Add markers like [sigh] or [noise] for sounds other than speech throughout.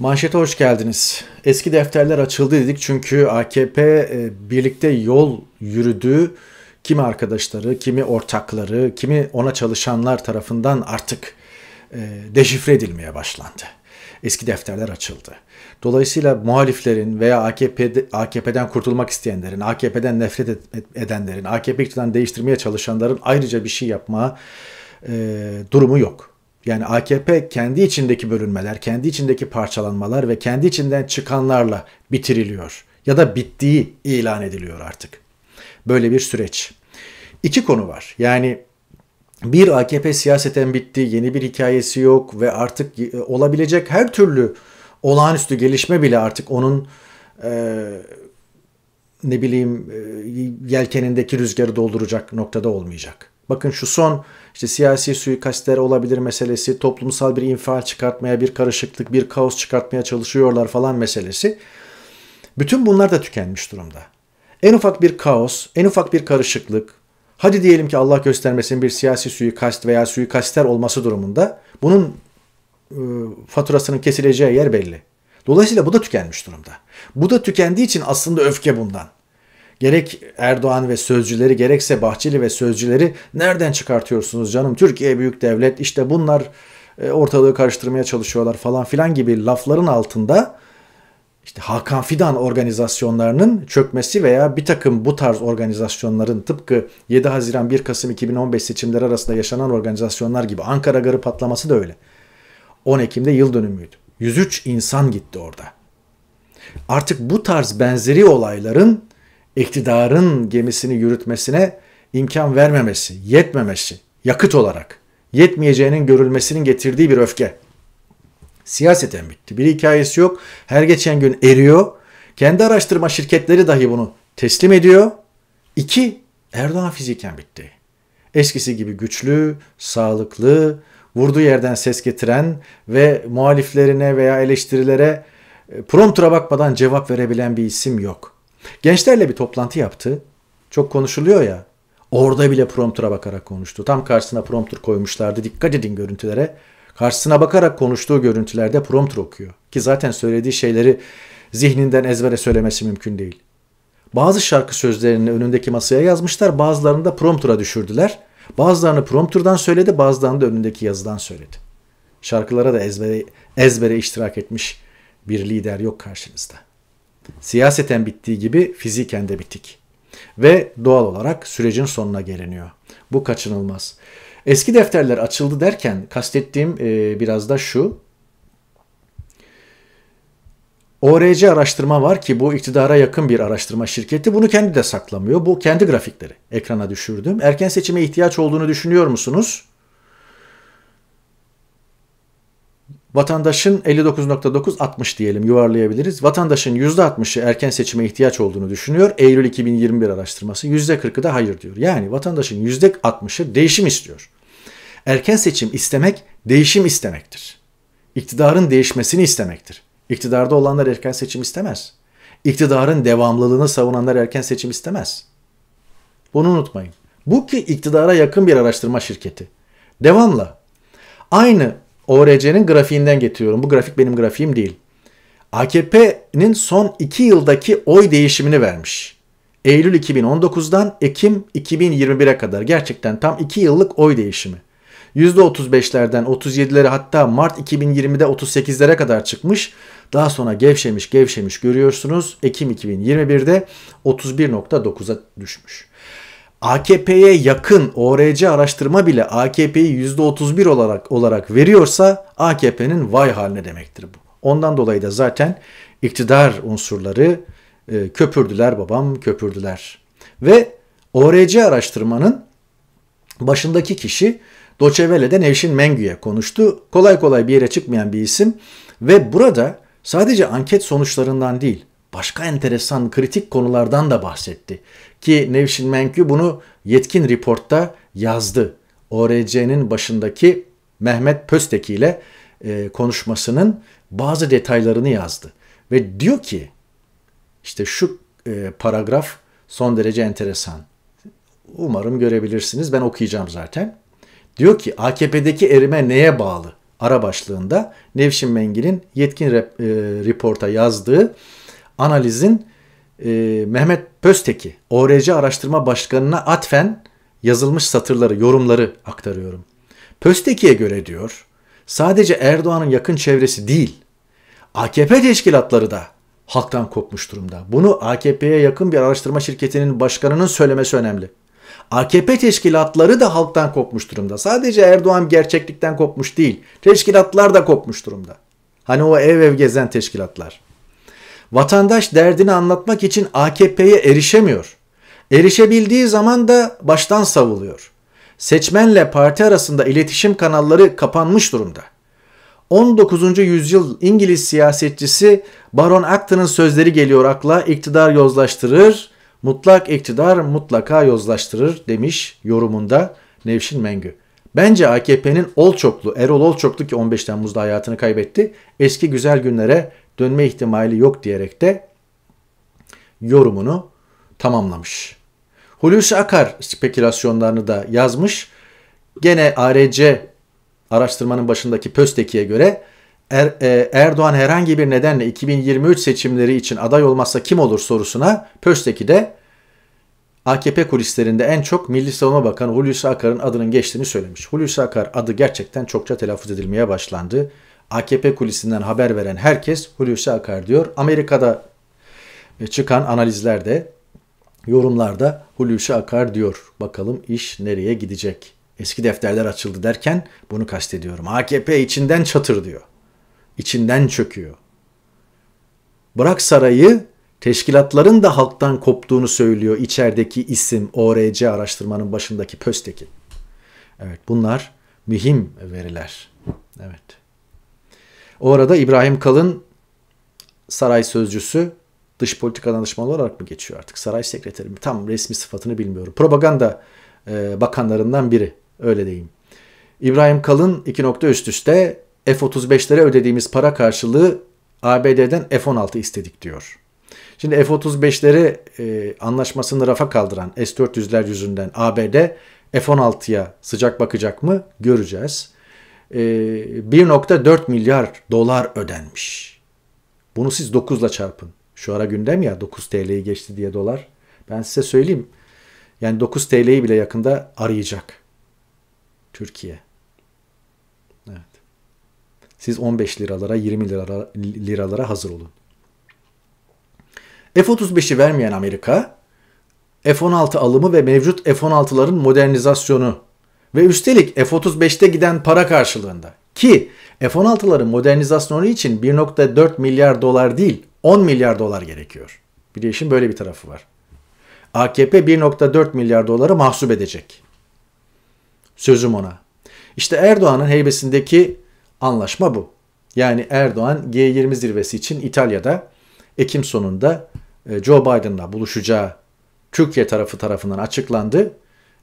Manşete hoş geldiniz. Eski defterler açıldı dedik çünkü AKP e, birlikte yol yürüdüğü kimi arkadaşları, kimi ortakları, kimi ona çalışanlar tarafından artık e, deşifre edilmeye başlandı. Eski defterler açıldı. Dolayısıyla muhaliflerin veya AKP'de, AKP'den kurtulmak isteyenlerin, AKP'den nefret edenlerin, AKP iktidarını değiştirmeye çalışanların ayrıca bir şey yapma e, durumu yok. Yani AKP kendi içindeki bölünmeler, kendi içindeki parçalanmalar ve kendi içinden çıkanlarla bitiriliyor ya da bittiği ilan ediliyor artık. Böyle bir süreç. İki konu var. Yani bir AKP siyaseten bitti, yeni bir hikayesi yok ve artık e, olabilecek her türlü olağanüstü gelişme bile artık onun e, ne bileyim e, yelkenindeki rüzgarı dolduracak noktada olmayacak. Bakın şu son işte siyasi suikastler olabilir meselesi, toplumsal bir infial çıkartmaya, bir karışıklık, bir kaos çıkartmaya çalışıyorlar falan meselesi. Bütün bunlar da tükenmiş durumda. En ufak bir kaos, en ufak bir karışıklık, hadi diyelim ki Allah göstermesin bir siyasi suikast veya suikastler olması durumunda bunun e, faturasının kesileceği yer belli. Dolayısıyla bu da tükenmiş durumda. Bu da tükendiği için aslında öfke bundan. Gerek Erdoğan ve sözcüleri gerekse Bahçeli ve sözcüleri nereden çıkartıyorsunuz canım? Türkiye büyük devlet işte bunlar e, ortalığı karıştırmaya çalışıyorlar falan filan gibi lafların altında işte Hakan Fidan organizasyonlarının çökmesi veya bir takım bu tarz organizasyonların tıpkı 7 Haziran 1 Kasım 2015 seçimleri arasında yaşanan organizasyonlar gibi Ankara Garı patlaması da öyle. 10 Ekim'de yıl dönümüydü. 103 insan gitti orada. Artık bu tarz benzeri olayların iktidarın gemisini yürütmesine imkan vermemesi, yetmemesi, yakıt olarak yetmeyeceğinin görülmesinin getirdiği bir öfke. Siyaseten bitti. Bir hikayesi yok. Her geçen gün eriyor. Kendi araştırma şirketleri dahi bunu teslim ediyor. İki, Erdoğan fiziken bitti. Eskisi gibi güçlü, sağlıklı, vurduğu yerden ses getiren ve muhaliflerine veya eleştirilere e, promptura bakmadan cevap verebilen bir isim yok. Gençlerle bir toplantı yaptı. Çok konuşuluyor ya. Orada bile promptura bakarak konuştu. Tam karşısına promptur koymuşlardı. Dikkat edin görüntülere. Karşısına bakarak konuştuğu görüntülerde promptur okuyor. Ki zaten söylediği şeyleri zihninden ezbere söylemesi mümkün değil. Bazı şarkı sözlerini önündeki masaya yazmışlar. Bazılarını da promptura düşürdüler. Bazılarını prompturdan söyledi. Bazılarını da önündeki yazıdan söyledi. Şarkılara da ezbere, ezbere iştirak etmiş bir lider yok karşınızda. Siyaseten bittiği gibi fiziken de bitik. Ve doğal olarak sürecin sonuna geleniyor. Bu kaçınılmaz. Eski defterler açıldı derken kastettiğim e, biraz da şu. ORC araştırma var ki bu iktidara yakın bir araştırma şirketi. Bunu kendi de saklamıyor. Bu kendi grafikleri ekrana düşürdüm. Erken seçime ihtiyaç olduğunu düşünüyor musunuz? Vatandaşın 59.9-60 diyelim yuvarlayabiliriz. Vatandaşın %60'ı erken seçime ihtiyaç olduğunu düşünüyor. Eylül 2021 araştırması %40'ı da hayır diyor. Yani vatandaşın %60'ı değişim istiyor. Erken seçim istemek değişim istemektir. İktidarın değişmesini istemektir. İktidarda olanlar erken seçim istemez. İktidarın devamlılığını savunanlar erken seçim istemez. Bunu unutmayın. Bu ki iktidara yakın bir araştırma şirketi. Devamla aynı ORC'nin grafiğinden getiriyorum. Bu grafik benim grafiğim değil. AKP'nin son 2 yıldaki oy değişimini vermiş. Eylül 2019'dan Ekim 2021'e kadar gerçekten tam 2 yıllık oy değişimi. %35'lerden 37'lere hatta Mart 2020'de 38'lere kadar çıkmış. Daha sonra gevşemiş gevşemiş görüyorsunuz. Ekim 2021'de 31.9'a düşmüş. AKP'ye yakın ORC araştırma bile AKP'yi %31 olarak olarak veriyorsa AKP'nin vay haline demektir bu. Ondan dolayı da zaten iktidar unsurları e, köpürdüler babam köpürdüler. Ve ORC araştırmanın başındaki kişi Doçevele'de Nevşin Mengü'ye konuştu. Kolay kolay bir yere çıkmayan bir isim ve burada sadece anket sonuçlarından değil başka enteresan kritik konulardan da bahsetti. Ki Nevşin Menkü bunu yetkin reportta yazdı. ORC'nin başındaki Mehmet Pösteki ile e, konuşmasının bazı detaylarını yazdı. Ve diyor ki işte şu e, paragraf son derece enteresan. Umarım görebilirsiniz. Ben okuyacağım zaten. Diyor ki AKP'deki erime neye bağlı? Ara başlığında Nevşin Mengi'nin yetkin rep, e, reporta yazdığı analizin e, Mehmet Pösteki, ORC Araştırma Başkanı'na atfen yazılmış satırları, yorumları aktarıyorum. Pösteki'ye göre diyor, sadece Erdoğan'ın yakın çevresi değil, AKP teşkilatları da halktan kopmuş durumda. Bunu AKP'ye yakın bir araştırma şirketinin başkanının söylemesi önemli. AKP teşkilatları da halktan kopmuş durumda. Sadece Erdoğan gerçeklikten kopmuş değil. Teşkilatlar da kopmuş durumda. Hani o ev ev gezen teşkilatlar. Vatandaş derdini anlatmak için AKP'ye erişemiyor. Erişebildiği zaman da baştan savuluyor. Seçmenle parti arasında iletişim kanalları kapanmış durumda. 19. yüzyıl İngiliz siyasetçisi Baron Acton'un sözleri geliyor akla iktidar yozlaştırır, mutlak iktidar mutlaka yozlaştırır demiş yorumunda Nevşin Mengü. Bence AKP'nin Olçoklu, Erol Olçoklu ki 15 Temmuz'da hayatını kaybetti, eski güzel günlere dönme ihtimali yok diyerek de yorumunu tamamlamış. Hulusi Akar spekülasyonlarını da yazmış. Gene ARC araştırmanın başındaki Pösteki'ye göre er, e, Erdoğan herhangi bir nedenle 2023 seçimleri için aday olmazsa kim olur sorusuna Pösteki de AKP kulislerinde en çok Milli Savunma Bakanı Hulusi Akar'ın adının geçtiğini söylemiş. Hulusi Akar adı gerçekten çokça telaffuz edilmeye başlandı. AKP kulisinden haber veren herkes Hulusi Akar diyor. Amerika'da e, çıkan analizlerde, yorumlarda Hulusi Akar diyor. Bakalım iş nereye gidecek? Eski defterler açıldı derken bunu kastediyorum. AKP içinden çatır diyor. İçinden çöküyor. Bırak sarayı teşkilatların da halktan koptuğunu söylüyor içerideki isim ORC araştırmanın başındaki Pösteki. Evet bunlar mühim veriler. Evet. O arada İbrahim Kalın saray sözcüsü dış politika danışmanı olarak mı geçiyor artık? Saray sekreteri mi? Tam resmi sıfatını bilmiyorum. Propaganda e, bakanlarından biri. Öyle diyeyim. İbrahim Kalın 2 nokta üst üste F-35'lere ödediğimiz para karşılığı ABD'den F-16 istedik diyor. Şimdi F-35'leri e, anlaşmasını rafa kaldıran S-400'ler yüzünden ABD F-16'ya sıcak bakacak mı göreceğiz. 1.4 ee, milyar dolar ödenmiş. Bunu siz 9'la çarpın. Şu ara gündem ya 9 TL'yi geçti diye dolar. Ben size söyleyeyim. Yani 9 TL'yi bile yakında arayacak. Türkiye. Evet. Siz 15 liralara 20 liralara, liralara hazır olun. F-35'i vermeyen Amerika F-16 alımı ve mevcut F-16'ların modernizasyonu ve üstelik F-35'te giden para karşılığında. Ki F-16'ların modernizasyonu için 1.4 milyar dolar değil 10 milyar dolar gerekiyor. Bir de işin böyle bir tarafı var. AKP 1.4 milyar doları mahsup edecek. Sözüm ona. İşte Erdoğan'ın heybesindeki anlaşma bu. Yani Erdoğan G20 zirvesi için İtalya'da Ekim sonunda e, Joe Biden'la buluşacağı Türkiye tarafı tarafından açıklandı.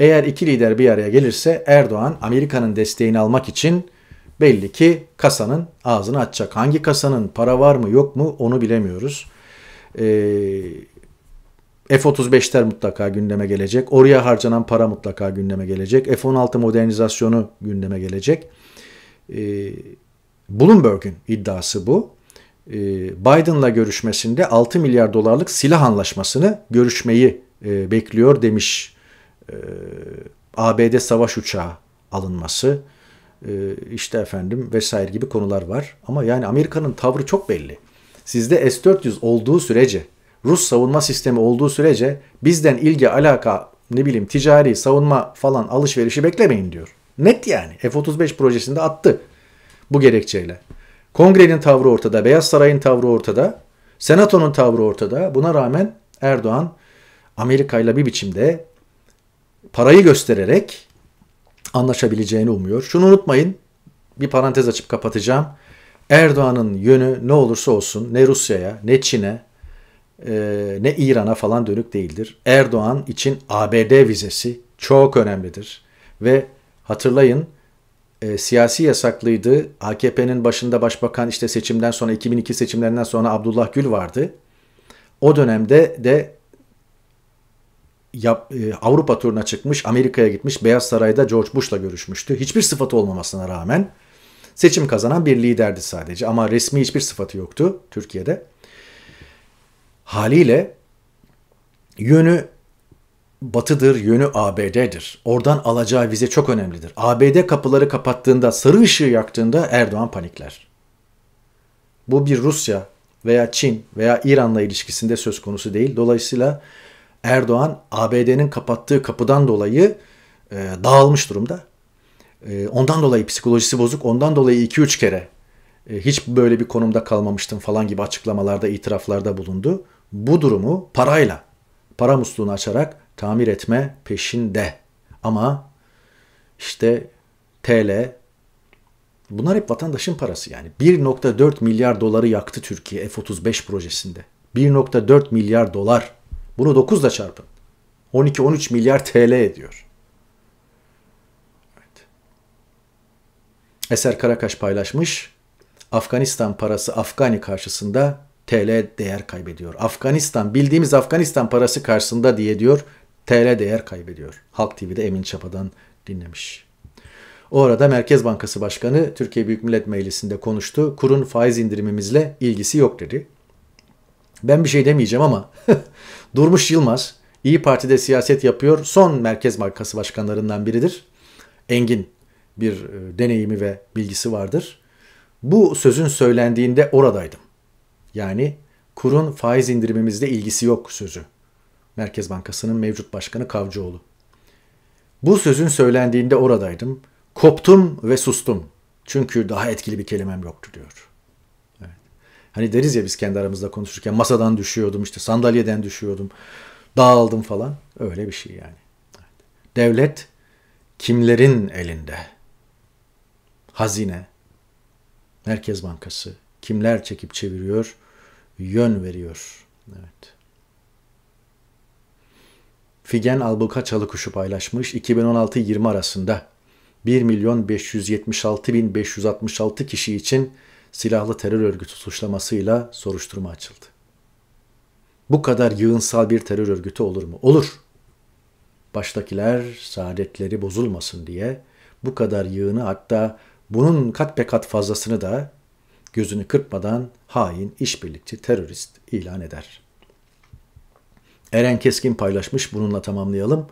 Eğer iki lider bir araya gelirse Erdoğan Amerika'nın desteğini almak için belli ki kasanın ağzını açacak. Hangi kasanın para var mı yok mu onu bilemiyoruz. Ee, F-35'ler mutlaka gündeme gelecek. Oraya harcanan para mutlaka gündeme gelecek. F-16 modernizasyonu gündeme gelecek. Ee, Bloomberg'un iddiası bu. Ee, Biden'la görüşmesinde 6 milyar dolarlık silah anlaşmasını görüşmeyi e, bekliyor demiş ee, ABD savaş uçağı alınması ee, işte efendim vesaire gibi konular var. Ama yani Amerika'nın tavrı çok belli. Sizde S-400 olduğu sürece, Rus savunma sistemi olduğu sürece bizden ilgi, alaka, ne bileyim ticari, savunma falan alışverişi beklemeyin diyor. Net yani. F-35 projesinde attı bu gerekçeyle. Kongrenin tavrı ortada, Beyaz Saray'ın tavrı ortada, Senato'nun tavrı ortada. Buna rağmen Erdoğan Amerika ile bir biçimde parayı göstererek anlaşabileceğini umuyor. Şunu unutmayın, bir parantez açıp kapatacağım. Erdoğan'ın yönü ne olursa olsun ne Rusya'ya ne Çin'e e, ne İran'a falan dönük değildir. Erdoğan için ABD vizesi çok önemlidir. Ve hatırlayın e, siyasi yasaklıydı. AKP'nin başında başbakan işte seçimden sonra 2002 seçimlerinden sonra Abdullah Gül vardı. O dönemde de yap, e, Avrupa turuna çıkmış, Amerika'ya gitmiş, Beyaz Saray'da George Bush'la görüşmüştü. Hiçbir sıfatı olmamasına rağmen seçim kazanan bir liderdi sadece ama resmi hiçbir sıfatı yoktu Türkiye'de. Haliyle yönü batıdır, yönü ABD'dir. Oradan alacağı vize çok önemlidir. ABD kapıları kapattığında, sarı ışığı yaktığında Erdoğan panikler. Bu bir Rusya veya Çin veya İran'la ilişkisinde söz konusu değil. Dolayısıyla Erdoğan ABD'nin kapattığı kapıdan dolayı e, dağılmış durumda. E, ondan dolayı psikolojisi bozuk. Ondan dolayı 2-3 kere e, hiç böyle bir konumda kalmamıştım falan gibi açıklamalarda, itiraflarda bulundu. Bu durumu parayla, para musluğunu açarak tamir etme peşinde. Ama işte TL bunlar hep vatandaşın parası yani. 1.4 milyar doları yaktı Türkiye F-35 projesinde. 1.4 milyar dolar bunu 9 ile çarpın. 12-13 milyar TL ediyor. Evet. Eser Karakaş paylaşmış. Afganistan parası Afgani karşısında TL değer kaybediyor. Afganistan bildiğimiz Afganistan parası karşısında diye diyor TL değer kaybediyor. Halk TV'de Emin Çapa'dan dinlemiş. O arada Merkez Bankası Başkanı Türkiye Büyük Millet Meclisi'nde konuştu. Kurun faiz indirimimizle ilgisi yok dedi. Ben bir şey demeyeceğim ama [laughs] Durmuş Yılmaz İyi Parti'de siyaset yapıyor. Son Merkez Bankası başkanlarından biridir. Engin bir e, deneyimi ve bilgisi vardır. Bu sözün söylendiğinde oradaydım. Yani kurun faiz indirimimizle ilgisi yok sözü. Merkez Bankası'nın mevcut başkanı Kavcıoğlu. Bu sözün söylendiğinde oradaydım. Koptum ve sustum. Çünkü daha etkili bir kelimem yoktu diyor. Hani deriz ya biz kendi aramızda konuşurken masadan düşüyordum işte sandalyeden düşüyordum dağıldım falan öyle bir şey yani. Devlet kimlerin elinde? Hazine, Merkez Bankası kimler çekip çeviriyor, yön veriyor. Evet. Figen Albuka Çalıkuşu paylaşmış 2016-20 arasında 1 milyon 576 bin 566 kişi için silahlı terör örgütü suçlamasıyla soruşturma açıldı. Bu kadar yığınsal bir terör örgütü olur mu? Olur. Baştakiler saadetleri bozulmasın diye bu kadar yığını hatta bunun kat be kat fazlasını da gözünü kırpmadan hain, işbirlikçi, terörist ilan eder. Eren Keskin paylaşmış bununla tamamlayalım.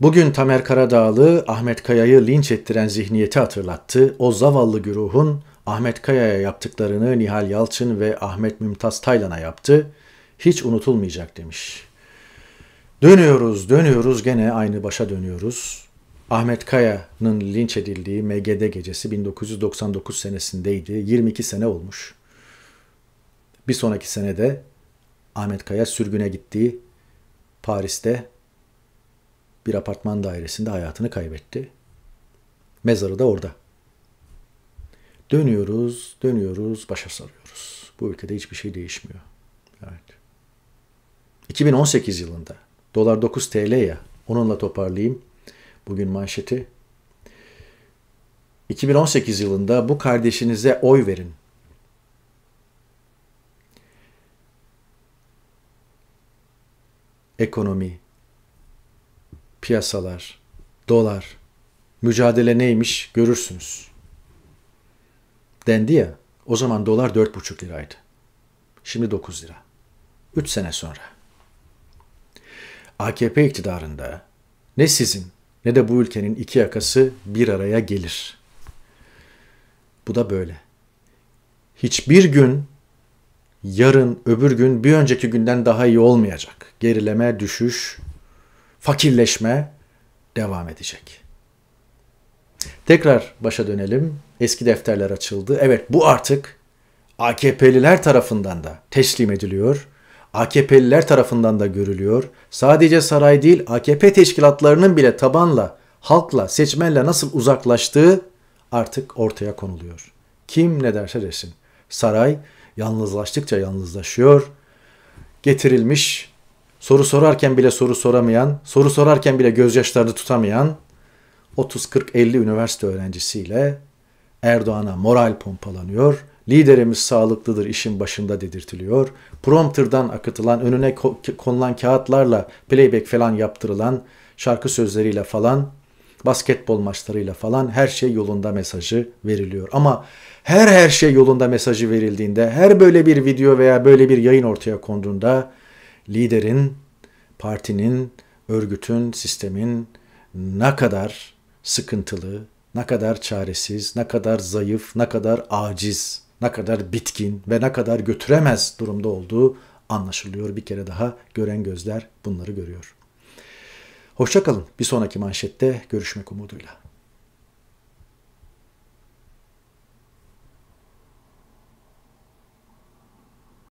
Bugün Tamer Karadağlı Ahmet Kaya'yı linç ettiren zihniyeti hatırlattı. O zavallı güruhun Ahmet Kaya'ya yaptıklarını Nihal Yalçın ve Ahmet Mümtaz Taylan'a yaptı. Hiç unutulmayacak demiş. Dönüyoruz, dönüyoruz gene aynı başa dönüyoruz. Ahmet Kaya'nın linç edildiği MGD gecesi 1999 senesindeydi. 22 sene olmuş. Bir sonraki sene de Ahmet Kaya sürgüne gittiği Paris'te bir apartman dairesinde hayatını kaybetti. Mezarı da orada. Dönüyoruz, dönüyoruz, başa sarıyoruz. Bu ülkede hiçbir şey değişmiyor. Evet. 2018 yılında dolar 9 TL ya onunla toparlayayım bugün manşeti. 2018 yılında bu kardeşinize oy verin. Ekonomi, piyasalar, dolar, mücadele neymiş görürsünüz dendi ya. O zaman dolar 4,5 liraydı. Şimdi 9 lira. 3 sene sonra. AKP iktidarında ne sizin ne de bu ülkenin iki yakası bir araya gelir. Bu da böyle. Hiçbir gün yarın öbür gün bir önceki günden daha iyi olmayacak. Gerileme, düşüş, fakirleşme devam edecek.'' Tekrar başa dönelim. Eski defterler açıldı. Evet bu artık AKP'liler tarafından da teslim ediliyor. AKP'liler tarafından da görülüyor. Sadece saray değil AKP teşkilatlarının bile tabanla, halkla, seçmenle nasıl uzaklaştığı artık ortaya konuluyor. Kim ne derse desin. Saray yalnızlaştıkça yalnızlaşıyor. Getirilmiş, soru sorarken bile soru soramayan, soru sorarken bile gözyaşlarını tutamayan 30-40-50 üniversite öğrencisiyle Erdoğan'a moral pompalanıyor. Liderimiz sağlıklıdır, işin başında dedirtiliyor. Prompter'dan akıtılan, önüne konulan kağıtlarla playback falan yaptırılan, şarkı sözleriyle falan, basketbol maçlarıyla falan her şey yolunda mesajı veriliyor. Ama her her şey yolunda mesajı verildiğinde, her böyle bir video veya böyle bir yayın ortaya konduğunda liderin, partinin, örgütün, sistemin ne kadar sıkıntılı, ne kadar çaresiz, ne kadar zayıf, ne kadar aciz, ne kadar bitkin ve ne kadar götüremez durumda olduğu anlaşılıyor. Bir kere daha gören gözler bunları görüyor. Hoşçakalın. Bir sonraki manşette görüşmek umuduyla.